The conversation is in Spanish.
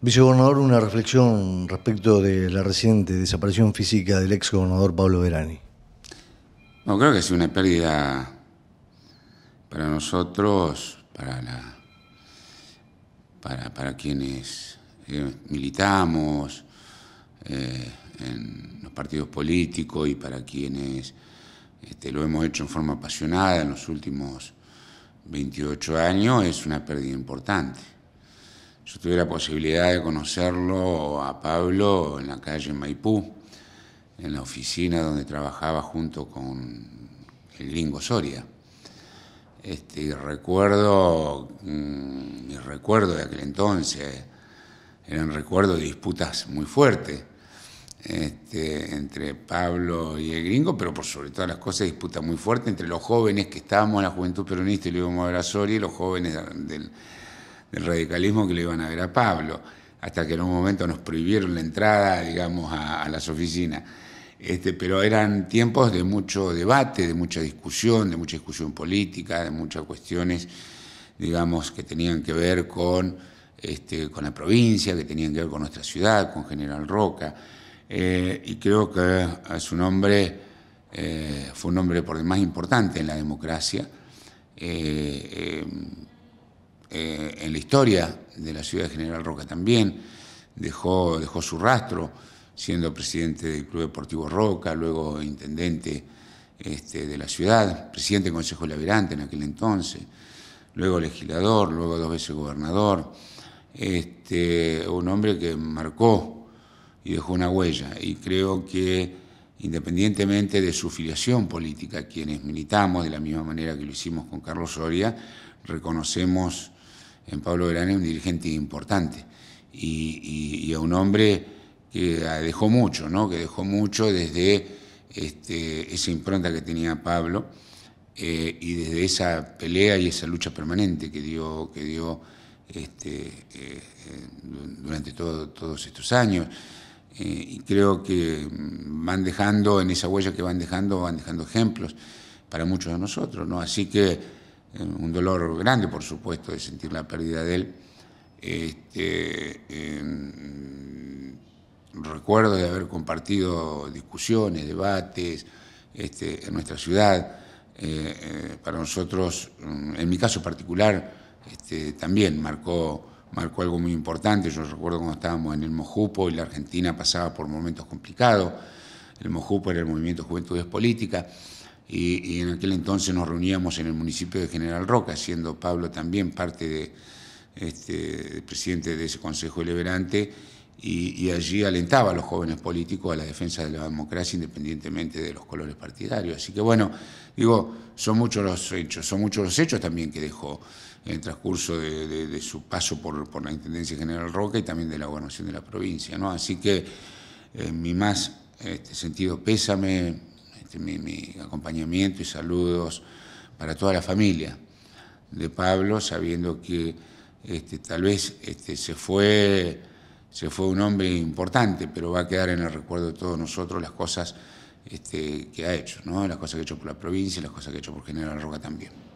Vicegobernador, una reflexión respecto de la reciente desaparición física del exgobernador Pablo Verani. No, creo que es una pérdida para nosotros, para, para, quienes eh, militamos eh, en los partidos políticos y para quienes este, lo hemos hecho en forma apasionada en los últimos 28 años, es una pérdida importante yo tuve la posibilidad de conocerlo a Pablo en la calle Maipú, en la oficina donde trabajaba junto con el gringo Soria. Este, y recuerdo, mi mm, recuerdo de aquel entonces, eran recuerdos de disputas muy fuertes este, entre Pablo y el gringo, pero por sobre todas las cosas disputas muy fuertes entre los jóvenes que estábamos en la juventud peronista y lo íbamos a Soria y los jóvenes del del radicalismo que le iban a ver a Pablo, hasta que en un momento nos prohibieron la entrada, digamos, a, las oficinas. Este, pero eran tiempos de mucho debate, de mucha discusión, de mucha discusión política, de muchas cuestiones, digamos, que tenían que ver con, este, con la provincia, que tenían que ver con nuestra ciudad, con General Roca. Eh, y creo que a su nombre eh, fue un nombre por demás importante en la democracia. Eh, eh, en la historia de la ciudad de General Roca también, dejó, dejó su rastro siendo presidente del Club Deportivo Roca, luego intendente este, de la ciudad, presidente del Consejo Laberante en aquel entonces, luego legislador, luego dos veces gobernador, este, un hombre que marcó y dejó una huella. Y creo que independientemente de su filiación política, quienes militamos de la misma manera que lo hicimos con Carlos Soria, reconocemos en Pablo Verán es un dirigente importante y, a un hombre que dejó mucho, ¿no? que dejó mucho desde este, esa impronta que tenía Pablo eh, y desde esa pelea y esa lucha permanente que dio, que dio este, eh, durante todos estos años. Eh, y creo que van dejando, en esa huella que van dejando, van dejando ejemplos para muchos de nosotros. ¿no? Así que un dolor grande, por supuesto, de sentir la pérdida de él. Este, em, recuerdo de haber compartido discusiones, debates este, en nuestra ciudad. Eh, eh, para nosotros, mm, en mi caso particular, este, también marcó, marcó algo muy importante. Yo recuerdo cuando estábamos en el Mojupo y la Argentina pasaba por momentos complicados. El Mojupo era el Movimiento Juventudes Políticas y, en aquel entonces nos reuníamos en el municipio de General Roca, siendo Pablo también parte de este, presidente de ese Consejo Deliberante, y, allí alentaba a los jóvenes políticos a la defensa de la democracia independientemente de los colores partidarios. Así que bueno, digo, son muchos los hechos, son muchos los hechos también que dejó en transcurso de, su paso por, la Intendencia General Roca y también de la gobernación de la provincia. ¿no? Así que en mi más este, sentido pésame este, mi, acompañamiento y saludos para toda la familia de Pablo, sabiendo que este, tal vez este, se, fue, se fue un hombre importante, pero va a quedar en el recuerdo de todos nosotros las cosas que ha hecho, ¿no? las cosas que ha hecho por la provincia, y las cosas que ha hecho por General Roca también.